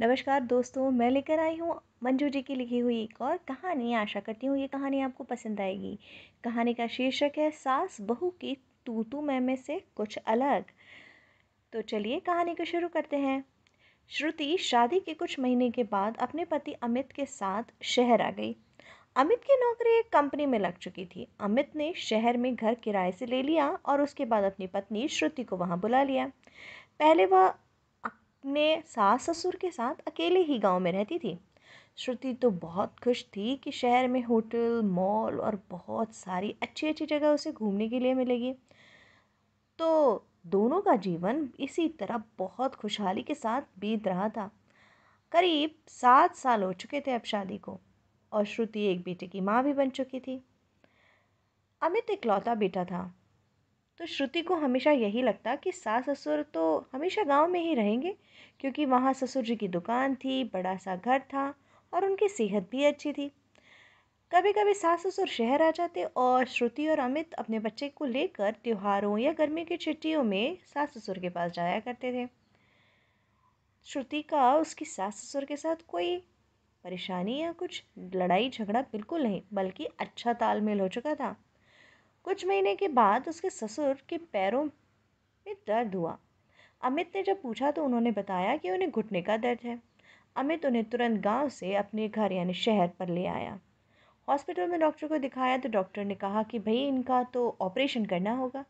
नमस्कार दोस्तों मैं लेकर आई हूँ मंजू जी की लिखी हुई एक और कहानी आशा करती हूँ ये कहानी आपको पसंद आएगी कहानी का शीर्षक है सास बहू की तू तू मैं में से कुछ अलग तो चलिए कहानी को शुरू करते हैं श्रुति शादी के कुछ महीने के बाद अपने पति अमित के साथ शहर आ गई अमित की नौकरी एक कंपनी में लग चुकी थी अमित ने शहर में घर किराए से ले लिया और उसके बाद अपनी पत्नी श्रुति को वहाँ बुला लिया पहले वह अपने सास ससुर के साथ अकेले ही गाँव में रहती थी श्रुति तो बहुत खुश थी कि शहर में होटल मॉल और बहुत सारी अच्छी अच्छी जगह उसे घूमने के लिए मिलेगी तो दोनों का जीवन इसी तरह बहुत खुशहाली के साथ बीत रहा था करीब सात साल हो चुके थे अब शादी को और श्रुति एक बेटे की माँ भी बन चुकी थी अमित इकलौता बेटा था तो श्रुति को हमेशा यही लगता कि सास ससुर तो हमेशा गांव में ही रहेंगे क्योंकि वहाँ ससुर जी की दुकान थी बड़ा सा घर था और उनकी सेहत भी अच्छी थी कभी कभी सास ससुर शहर आ जाते और श्रुति और अमित अपने बच्चे को लेकर त्योहारों या गर्मी की छुट्टियों में सास ससुर के पास जाया करते थे श्रुति का उसकी सास ससुर के साथ कोई परेशानी या कुछ लड़ाई झगड़ा बिल्कुल नहीं बल्कि अच्छा तालमेल हो चुका था कुछ महीने के बाद उसके ससुर के पैरों में दर्द हुआ अमित ने जब पूछा तो उन्होंने बताया कि उन्हें घुटने का दर्द है अमित उन्हें तुरंत गांव से अपने घर यानी शहर पर ले आया हॉस्पिटल में डॉक्टर को दिखाया तो डॉक्टर ने कहा कि भाई इनका तो ऑपरेशन करना होगा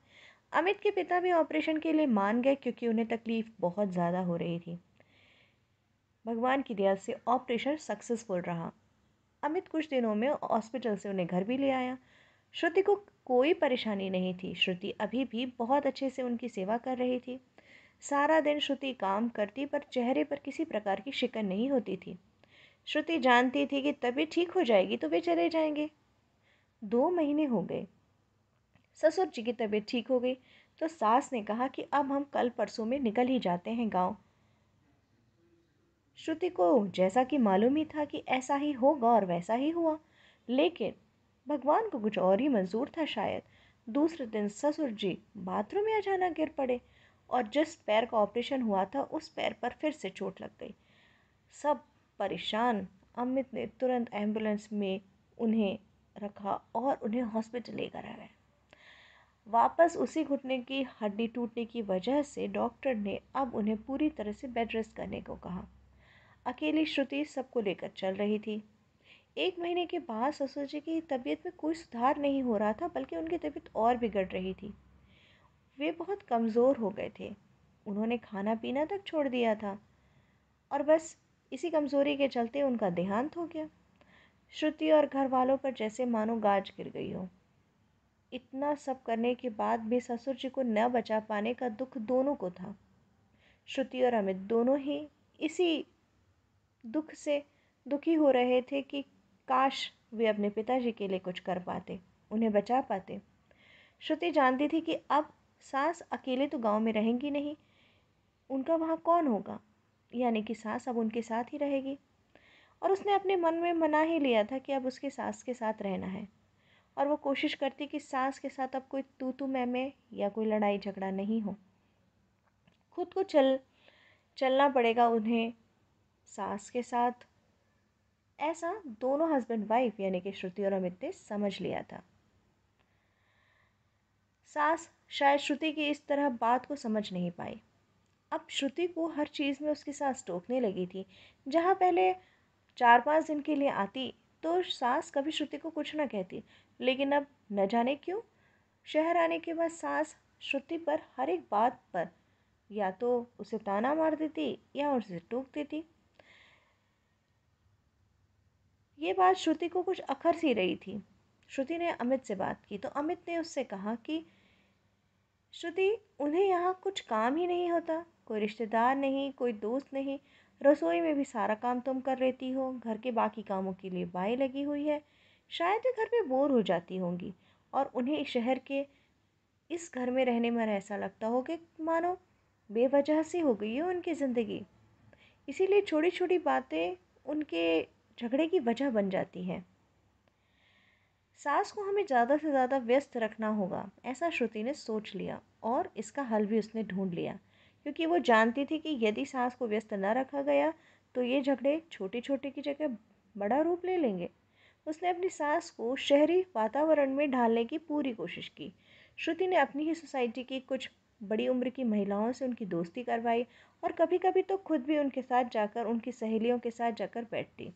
अमित के पिता भी ऑपरेशन के लिए मान गए क्योंकि उन्हें तकलीफ़ बहुत ज़्यादा हो रही थी भगवान की दया से ऑपरेशन सक्सेसफुल रहा अमित कुछ दिनों में हॉस्पिटल से उन्हें घर भी ले आया श्रुति को कोई परेशानी नहीं थी श्रुति अभी भी बहुत अच्छे से उनकी सेवा कर रही थी सारा दिन श्रुति काम करती पर चेहरे पर किसी प्रकार की शिकन नहीं होती थी श्रुति जानती थी कि तबीयत ठीक हो जाएगी तो वे चले जाएंगे दो महीने हो गए ससुर जी की तबीयत ठीक हो गई तो सास ने कहा कि अब हम कल परसों में निकल ही जाते हैं गांव श्रुति को जैसा कि मालूम ही था कि ऐसा ही होगा और वैसा ही हुआ लेकिन भगवान को कुछ और ही मंजूर था शायद दूसरे दिन ससुर जी बाथरूम में अचानक गिर पड़े और जिस पैर का ऑपरेशन हुआ था उस पैर पर फिर से चोट लग गई सब परेशान अमित ने तुरंत एम्बुलेंस में उन्हें रखा और उन्हें हॉस्पिटल लेकर आया वापस उसी घुटने की हड्डी टूटने की वजह से डॉक्टर ने अब उन्हें पूरी तरह से बेड रेस्ट करने को कहा अकेली श्रुति सबको लेकर चल रही थी एक महीने के बाद ससुर जी की तबीयत में कोई सुधार नहीं हो रहा था बल्कि उनकी तबीयत और बिगड़ रही थी वे बहुत कमज़ोर हो गए थे उन्होंने खाना पीना तक छोड़ दिया था और बस इसी कमज़ोरी के चलते उनका देहांत हो गया श्रुति और घर वालों पर जैसे मानो गाज गिर गई हो इतना सब करने के बाद भी ससुर जी को न बचा पाने का दुख दोनों को था श्रुति और अमित दोनों ही इसी दुख से दुखी हो रहे थे कि काश वे अपने पिताजी के लिए कुछ कर पाते उन्हें बचा पाते श्रुति जानती थी कि अब सास अकेले तो गांव में रहेंगी नहीं उनका वहाँ कौन होगा यानी कि सास अब उनके साथ ही रहेगी और उसने अपने मन में मना ही लिया था कि अब उसके सास के साथ रहना है और वो कोशिश करती कि सास के साथ अब कोई तू तू मैं मैं या कोई लड़ाई झगड़ा नहीं हो खुद को चल चलना पड़ेगा उन्हें सास के साथ ऐसा दोनों हस्बैंड वाइफ यानी कि श्रुति और अमित ने समझ लिया था सास शायद श्रुति की इस तरह बात को समझ नहीं पाई अब श्रुति को हर चीज़ में उसकी सास टोकने लगी थी जहाँ पहले चार पाँच दिन के लिए आती तो सास कभी श्रुति को कुछ ना कहती लेकिन अब न जाने क्यों शहर आने के बाद सास श्रुति पर हर एक बात पर या तो उसे ताना मार देती या उसे टोक देती ये बात श्रुति को कुछ अखर सी रही थी श्रुति ने अमित से बात की तो अमित ने उससे कहा कि श्रुति उन्हें यहाँ कुछ काम ही नहीं होता कोई रिश्तेदार नहीं कोई दोस्त नहीं रसोई में भी सारा काम तुम कर लेती हो घर के बाकी कामों के लिए बाई लगी हुई है शायद वे घर में बोर हो जाती होंगी और उन्हें शहर के इस घर में रहने में ऐसा लगता हो कि मानो बेवजह सी हो गई है उनकी ज़िंदगी इसीलिए छोटी छोटी बातें उनके झगड़े की वजह बन जाती है सास को हमें ज़्यादा से ज़्यादा व्यस्त रखना होगा ऐसा श्रुति ने सोच लिया और इसका हल भी उसने ढूंढ लिया क्योंकि वो जानती थी कि यदि सास को व्यस्त न रखा गया तो ये झगड़े छोटे छोटे की जगह बड़ा रूप ले लेंगे उसने अपनी सास को शहरी वातावरण में ढालने की पूरी कोशिश की श्रुति ने अपनी ही सोसाइटी की कुछ बड़ी उम्र की महिलाओं से उनकी दोस्ती करवाई और कभी कभी तो खुद भी उनके साथ जाकर उनकी सहेलियों के साथ जाकर बैठती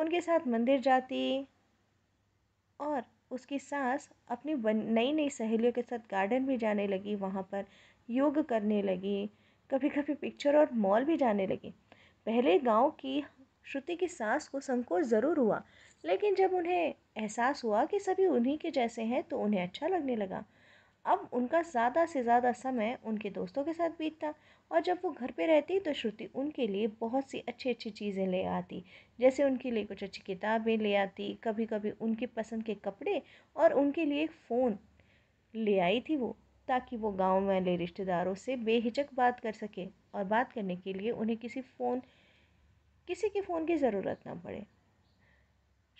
उनके साथ मंदिर जाती और उसकी सास अपनी नई नई सहेलियों के साथ गार्डन भी जाने लगी वहाँ पर योग करने लगी कभी कभी पिक्चर और मॉल भी जाने लगी पहले गांव की श्रुति की सास को संकोच ज़रूर हुआ लेकिन जब उन्हें एहसास हुआ कि सभी उन्हीं के जैसे हैं तो उन्हें अच्छा लगने लगा अब उनका ज़्यादा से ज़्यादा समय उनके दोस्तों के साथ बीतता और जब वो घर पे रहती तो श्रुति उनके लिए बहुत सी अच्छी अच्छी चीज़ें ले आती जैसे उनके लिए कुछ अच्छी किताबें ले आती कभी कभी उनके पसंद के कपड़े और उनके लिए एक फ़ोन ले आई थी वो ताकि वो गांव वाले रिश्तेदारों से बेहिचक बात कर सके और बात करने के लिए उन्हें किसी फ़ोन किसी के फ़ोन की ज़रूरत ना पड़े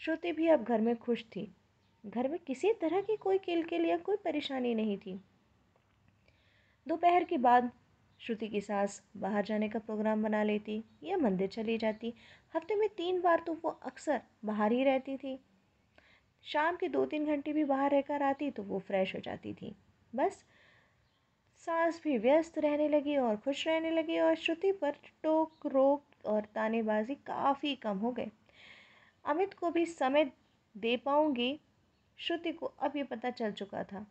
श्रुति भी अब घर में खुश थी घर में किसी तरह की कोई किलकिल या कोई परेशानी नहीं थी दोपहर के बाद श्रुति की सास बाहर जाने का प्रोग्राम बना लेती या मंदिर चली जाती हफ्ते में तीन बार तो वो अक्सर बाहर ही रहती थी शाम के दो तीन घंटे भी बाहर रहकर आती तो वो फ्रेश हो जाती थी बस सांस भी व्यस्त रहने लगी और खुश रहने लगी और श्रुति पर टोक रोक और तानेबाजी काफ़ी कम हो गए अमित को भी समय दे पाऊंगी श्रुति को अब ये पता चल चुका था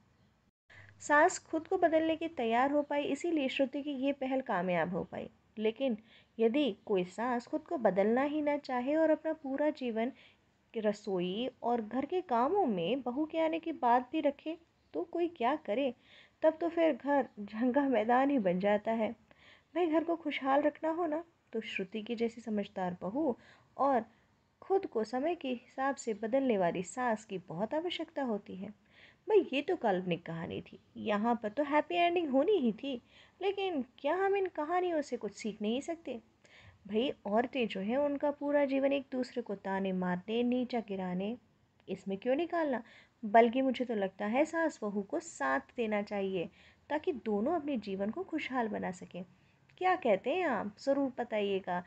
सास खुद को बदलने की तैयार हो पाई इसीलिए श्रुति की ये पहल कामयाब हो पाई लेकिन यदि कोई सास खुद को बदलना ही ना चाहे और अपना पूरा जीवन रसोई और घर के कामों में बहू के आने की बात भी रखे तो कोई क्या करे तब तो फिर घर झंगा मैदान ही बन जाता है भाई घर को खुशहाल रखना हो ना तो श्रुति की जैसी समझदार बहू और खुद को समय के हिसाब से बदलने वाली सांस की बहुत आवश्यकता होती है भाई ये तो काल्पनिक कहानी थी यहाँ पर तो हैप्पी एंडिंग होनी ही थी लेकिन क्या हम इन कहानियों से कुछ सीख नहीं सकते भाई औरतें जो हैं उनका पूरा जीवन एक दूसरे को ताने मारने नीचा गिराने इसमें क्यों निकालना बल्कि मुझे तो लगता है सास बहू को साथ देना चाहिए ताकि दोनों अपने जीवन को खुशहाल बना सकें क्या कहते हैं आप ज़रूर बताइएगा